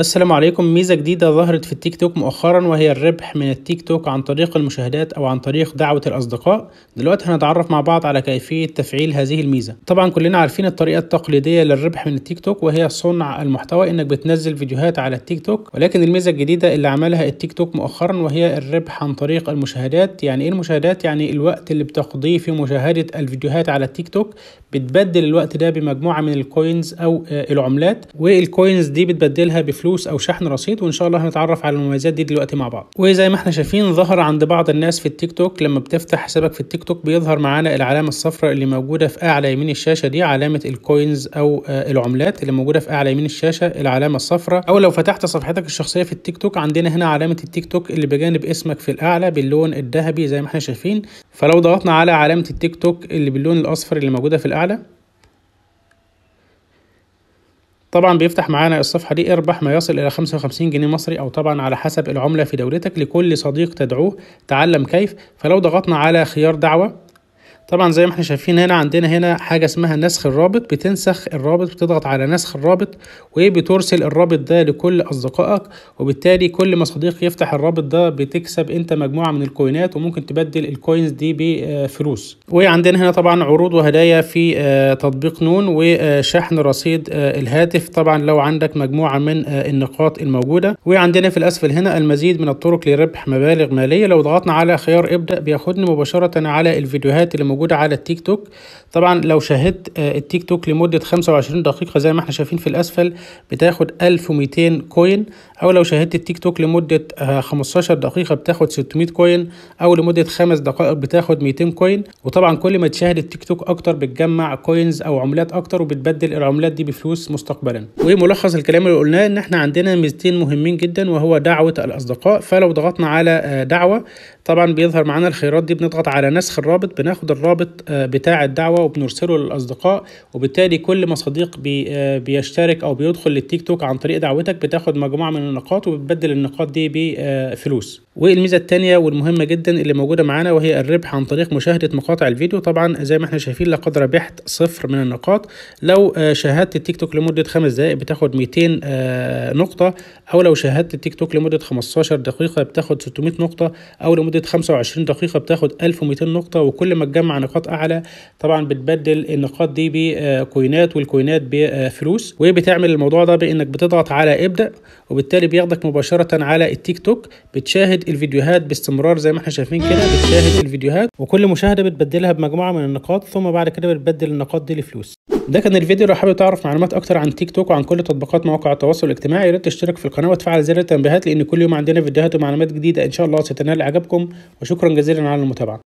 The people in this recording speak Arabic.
السلام عليكم ميزة جديدة ظهرت في التيك توك مؤخرا وهي الربح من التيك توك عن طريق المشاهدات أو عن طريق دعوة الأصدقاء دلوقتي هنتعرف مع بعض على كيفية تفعيل هذه الميزة طبعا كلنا عارفين الطريقة التقليدية للربح من التيك توك وهي صنع المحتوى إنك بتنزل فيديوهات على التيك توك ولكن الميزة الجديدة اللي عملها التيك توك مؤخرا وهي الربح عن طريق المشاهدات يعني إيه المشاهدات يعني الوقت اللي بتقضيه في مشاهدة الفيديوهات على التيك توك بتبدل الوقت ده بمجموعة من الكوينز أو آه، العملات والكوينز دي بتبدلها بفلوس فلوس او شحن رصيد وان شاء الله هنتعرف على المميزات دي دلوقتي مع بعض وزي ما احنا شايفين ظهر عند بعض الناس في التيك توك لما بتفتح حسابك في التيك توك بيظهر معانا العلامه الصفراء اللي موجوده في اعلى يمين الشاشه دي علامه الكوينز او آه، العملات اللي موجوده في اعلى يمين الشاشه العلامه الصفراء او لو فتحت صفحتك الشخصيه في التيك توك عندنا هنا علامه التيك توك اللي بجانب اسمك في الاعلى باللون الذهبي زي ما احنا شايفين فلو ضغطنا على علامه التيك توك اللي باللون الاصفر اللي موجوده في الاعلى طبعا بيفتح معانا الصفحة دي اربح ما يصل إلى 55 جنيه مصري أو طبعا على حسب العملة في دولتك لكل صديق تدعوه تعلم كيف فلو ضغطنا على خيار دعوة طبعا زي ما احنا شايفين هنا عندنا هنا حاجة اسمها نسخ الرابط بتنسخ الرابط بتضغط على نسخ الرابط وبترسل الرابط ده لكل أصدقائك وبالتالي كل ما صديق يفتح الرابط ده بتكسب انت مجموعة من الكوينات وممكن تبدل الكوينز دي بفلوس وعندنا هنا طبعا عروض وهدايا في آه، تطبيق نون وشحن آه، رصيد آه، الهاتف طبعا لو عندك مجموعة من النقاط الموجودة وعندنا في الأسفل هنا المزيد من الطرق لربح مبالغ مالية لو ضغطنا على خيار ابدأ بياخدني مباشرة على الفيديوهات اللي موجودة على التيك توك طبعا لو شاهدت آه، التيك توك لمدة 25 دقيقة زي ما احنا شايفين في الأسفل بتاخد 1200 كوين أو لو شاهدت التيك توك لمدة 15 آه، دقيقة بتاخد 600 كوين أو لمدة 5 دقائق بتاخد 200 كوين وطبعا كل ما تشاهد التيك توك أكتر بتجمع كوينز أو عملات أكتر وبتبدل العملات دي بفلوس مستقبلا وملخص الكلام اللي قلناه إن احنا عندنا ميزتين مهمين جدا وهو دعوة الأصدقاء فلو ضغطنا على آه، دعوة طبعا بيظهر معانا الخيارات دي بنضغط على نسخ الرابط بناخد الرابط آه، بتاع الدعوه وبنرسله للاصدقاء وبالتالي كل ما صديق آه، بيشترك او بيدخل للتيك توك عن طريق دعوتك بتاخد مجموعه من النقاط وبتبدل النقاط دي بفلوس آه، والميزه الثانيه والمهمه جدا اللي موجوده معانا وهي الربح عن طريق مشاهده مقاطع الفيديو طبعا زي ما احنا شايفين لقد ربحت صفر من النقاط لو آه، شاهدت التيك توك لمده خمس دقائق بتاخد 200 آه، نقطه او لو شاهدت التيك توك لمده 15 دقيقه بتاخد 600 نقطه او لمده 25 دقيقه بتاخد 1200 نقطه وكل ما تجمع نقاط اعلى طبعا بتبدل النقاط دي بكوينات والكوينات بفلوس وبتعمل الموضوع ده بانك بتضغط على ابدا وبالتالي بياخدك مباشره على التيك توك بتشاهد الفيديوهات باستمرار زي ما احنا شايفين كده بتشاهد الفيديوهات وكل مشاهده بتبدلها بمجموعه من النقاط ثم بعد كده بتبدل النقاط دي لفلوس ده كان الفيديو لو حابب تعرف معلومات اكتر عن تيك توك وعن كل تطبيقات مواقع التواصل الاجتماعي يا ريت تشترك في القناه وتفعل زر التنبيهات لان كل يوم عندنا فيديوهات ومعلومات جديده ان شاء الله ستنال اعجابكم وشكرا جزيلا على المتابعه